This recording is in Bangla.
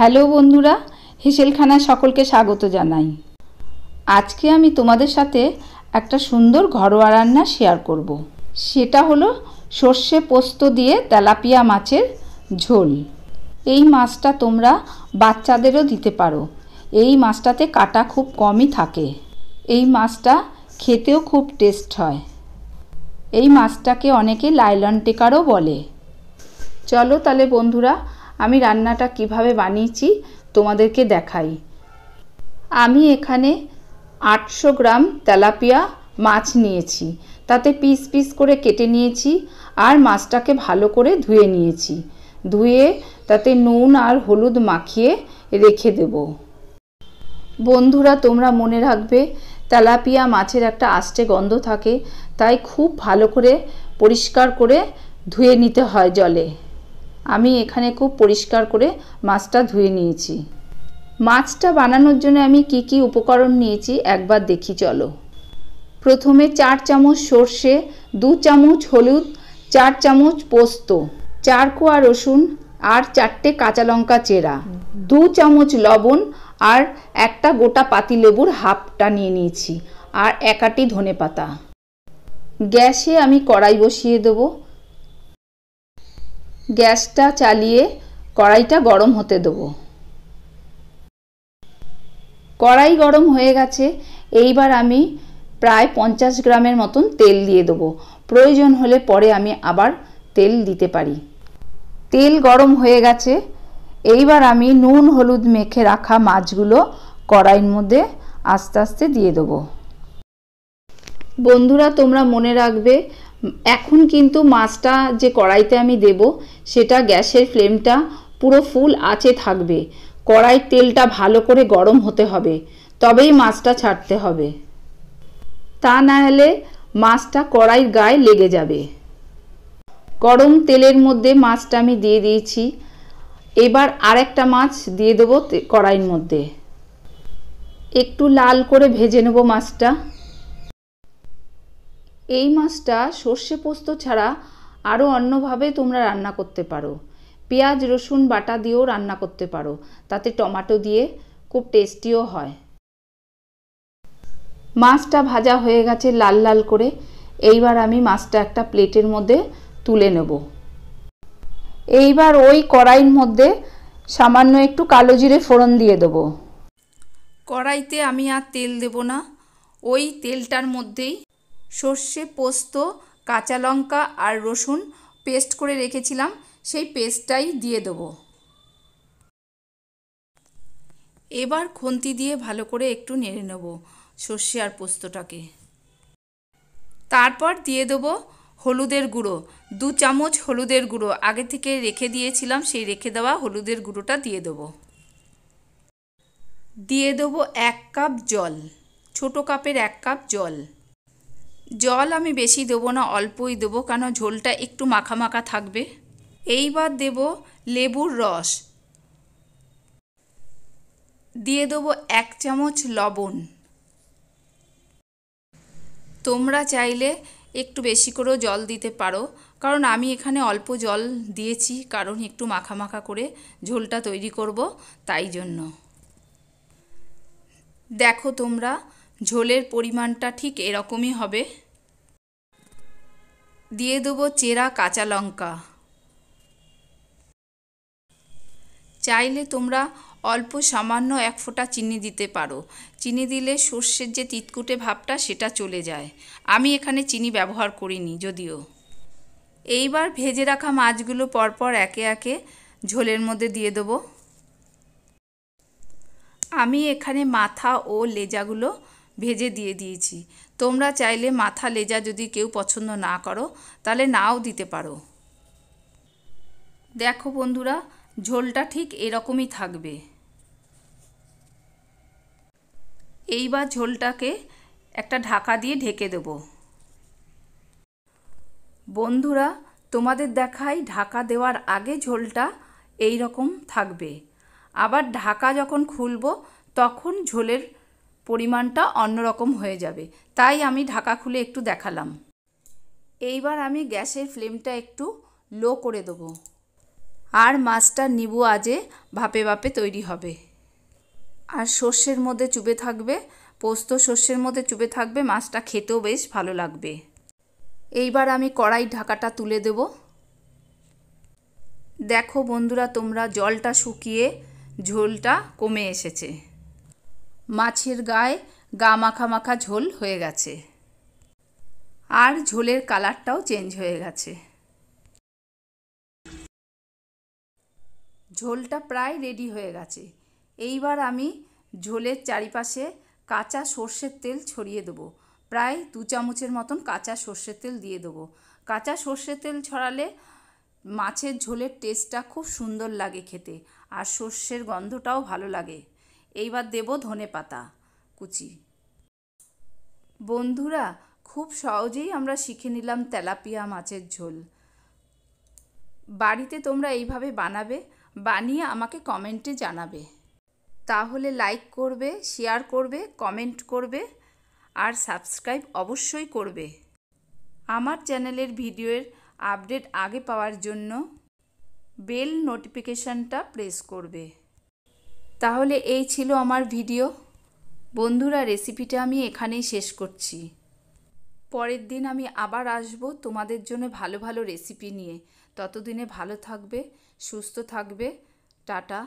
হ্যালো বন্ধুরা হিসেলখানায় সকলকে স্বাগত জানাই আজকে আমি তোমাদের সাথে একটা সুন্দর ঘরোয়া রান্না শেয়ার করব। সেটা হলো সর্ষে পোস্ত দিয়ে তেলাপিয়া মাছের ঝোল এই মাছটা তোমরা বাচ্চাদেরও দিতে পারো এই মাছটাতে কাটা খুব কমই থাকে এই মাছটা খেতেও খুব টেস্ট হয় এই মাছটাকে অনেকে লাইলন টেকারও বলে চলো তাহলে বন্ধুরা আমি রান্নাটা কিভাবে বানিয়েছি তোমাদেরকে দেখাই আমি এখানে আটশো গ্রাম তেলাপিয়া মাছ নিয়েছি তাতে পিস পিস করে কেটে নিয়েছি আর মাছটাকে ভালো করে ধুয়ে নিয়েছি ধুয়ে তাতে নুন আর হলুদ মাখিয়ে রেখে দেব বন্ধুরা তোমরা মনে রাখবে তেলাপিয়া মাছের একটা আষ্টে গন্ধ থাকে তাই খুব ভালো করে পরিষ্কার করে ধুয়ে নিতে হয় জলে আমি এখানে খুব পরিষ্কার করে মাছটা ধুয়ে নিয়েছি মাছটা বানানোর জন্য আমি কি কি উপকরণ নিয়েছি একবার দেখি চলো প্রথমে চার চামচ সর্ষে দু চামচ হলুদ চার চামচ পোস্ত চার কোয়া রসুন আর চারটে কাঁচা লঙ্কা চেরা দু চামচ লবণ আর একটা গোটা পাতিলেবুর হাফটা নিয়ে নিয়েছি আর একাটি ধনে পাতা গ্যাসে আমি কড়াই বসিয়ে দেবো গ্যাসটা চালিয়ে কড়াইটা গরম হতে দেবো কড়াই গরম হয়ে গেছে এইবার আমি প্রায় পঞ্চাশ গ্রামের মতন তেল দিয়ে দেবো প্রয়োজন হলে পরে আমি আবার তেল দিতে পারি তেল গরম হয়ে গেছে এইবার আমি নুন হলুদ মেখে রাখা মাছগুলো কড়াইয়ের মধ্যে আস্তে আস্তে দিয়ে দেবো বন্ধুরা তোমরা মনে রাখবে এখন কিন্তু মাছটা যে কড়াইতে আমি দেব সেটা গ্যাসের ফ্লেমটা পুরো ফুল আঁচে থাকবে কড়াই তেলটা ভালো করে গরম হতে হবে তবেই মাছটা ছাড়তে হবে তা না হলে মাছটা কড়াইয়ের গায়ে লেগে যাবে গরম তেলের মধ্যে মাছটা আমি দিয়ে দিয়েছি এবার আরেকটা মাছ দিয়ে দেবো কড়াইয়ের মধ্যে একটু লাল করে ভেজে নেব মাছটা এই মাছটা সর্ষে পোস্ত ছাড়া আরও অন্যভাবে তোমরা রান্না করতে পারো পেঁয়াজ রসুন বাটা দিয়েও রান্না করতে পারো তাতে টমাটো দিয়ে খুব টেস্টিও হয় মাছটা ভাজা হয়ে গেছে লাল লাল করে এইবার আমি মাছটা একটা প্লেটের মধ্যে তুলে নেব এইবার ওই কড়াইয়ের মধ্যে সামান্য একটু কালো জিরে ফোড়ন দিয়ে দেবো কড়াইতে আমি আর তেল দেব না ওই তেলটার মধ্যেই সর্ষে পোস্ত কাঁচা লঙ্কা আর রসুন পেস্ট করে রেখেছিলাম সেই পেস্টটাই দিয়ে দেবো এবার খন্তি দিয়ে ভালো করে একটু নেড়ে নেব সর্ষে আর পোস্তটাকে তারপর দিয়ে দেবো হলুদের গুঁড়ো দু চামচ হলুদের গুঁড়ো আগে থেকে রেখে দিয়েছিলাম সেই রেখে দেওয়া হলুদের গুঁড়োটা দিয়ে দেবো দিয়ে দেবো এক কাপ জল ছোট কাপের এক কাপ জল জল আমি বেশি দেবো না অল্পই দেবো কেন ঝোলটা একটু মাখা মাখা থাকবে এইবার দেব লেবুর রস দিয়ে দেবো এক চামচ লবণ তোমরা চাইলে একটু বেশি করেও জল দিতে পারো কারণ আমি এখানে অল্প জল দিয়েছি কারণ একটু মাখা মাখা করে ঝোলটা তৈরি করব তাই জন্য দেখো তোমরা ঝোলের পরিমাণটা ঠিক এরকমই হবে দিয়ে দেবো চেরা কাঁচা লঙ্কা চাইলে তোমরা অল্প সামান্য এক ফোঁটা চিনি দিতে পারো চিনি দিলে সর্ষের যে তিতকুটে ভাবটা সেটা চলে যায় আমি এখানে চিনি ব্যবহার করিনি যদিও এইবার ভেজে রাখা মাছগুলো পরপর একে একে ঝোলের মধ্যে দিয়ে দেবো আমি এখানে মাথা ও লেজাগুলো ভেজে দিয়ে দিয়েছি তোমরা চাইলে মাথা লেজা যদি কেউ পছন্দ না করো তাহলে নাও দিতে পারো দেখো বন্ধুরা ঝোলটা ঠিক এরকমই থাকবে এইবার ঝোলটাকে একটা ঢাকা দিয়ে ঢেকে দেব বন্ধুরা তোমাদের দেখাই ঢাকা দেওয়ার আগে ঝোলটা এই রকম থাকবে আবার ঢাকা যখন খুলব তখন ঝোলের পরিমাণটা অন্যরকম হয়ে যাবে তাই আমি ঢাকা খুলে একটু দেখালাম এইবার আমি গ্যাসের ফ্লেমটা একটু লো করে দেবো আর মাছটা নিবু আজে ভাপে ভাপে তৈরি হবে আর সর্ষের মধ্যে চুবে থাকবে পোস্ত সর্ষের মধ্যে চুবে থাকবে মাছটা খেতেও বেশ ভালো লাগবে এইবার আমি কড়াই ঢাকাটা তুলে দেব দেখো বন্ধুরা তোমরা জলটা শুকিয়ে ঝোলটা কমে এসেছে মাছের গায়ে গা মাখা মাখা ঝোল হয়ে গেছে আর ঝোলের কালারটাও চেঞ্জ হয়ে গেছে ঝোলটা প্রায় রেডি হয়ে গেছে এইবার আমি ঝোলের চারিপাশে কাঁচা সর্ষের তেল ছড়িয়ে দেবো প্রায় দু চামচের মতন কাঁচা সর্ষের তেল দিয়ে দেবো কাঁচা সর্ষের তেল ছড়ালে মাছের ঝোলের টেস্টটা খুব সুন্দর লাগে খেতে আর সর্ষের গন্ধটাও ভালো লাগে এইবার দেব ধনে পাতা কুচি বন্ধুরা খুব সহজেই আমরা শিখে নিলাম তেলাপিয়া মাছের ঝোল বাড়িতে তোমরা এইভাবে বানাবে বানিয়ে আমাকে কমেন্টে জানাবে তাহলে লাইক করবে শেয়ার করবে কমেন্ট করবে আর সাবস্ক্রাইব অবশ্যই করবে আমার চ্যানেলের ভিডিওর আপডেট আগে পাওয়ার জন্য বেল নোটিফিকেশানটা প্রেস করবে তাহলে এই ছিল আমার ভিডিও বন্ধুরা রেসিপিটা আমি এখানেই শেষ করছি পরের দিন আমি আবার আসব তোমাদের জন্য ভালো ভালো রেসিপি নিয়ে ততদিনে ভালো থাকবে সুস্থ থাকবে টাটা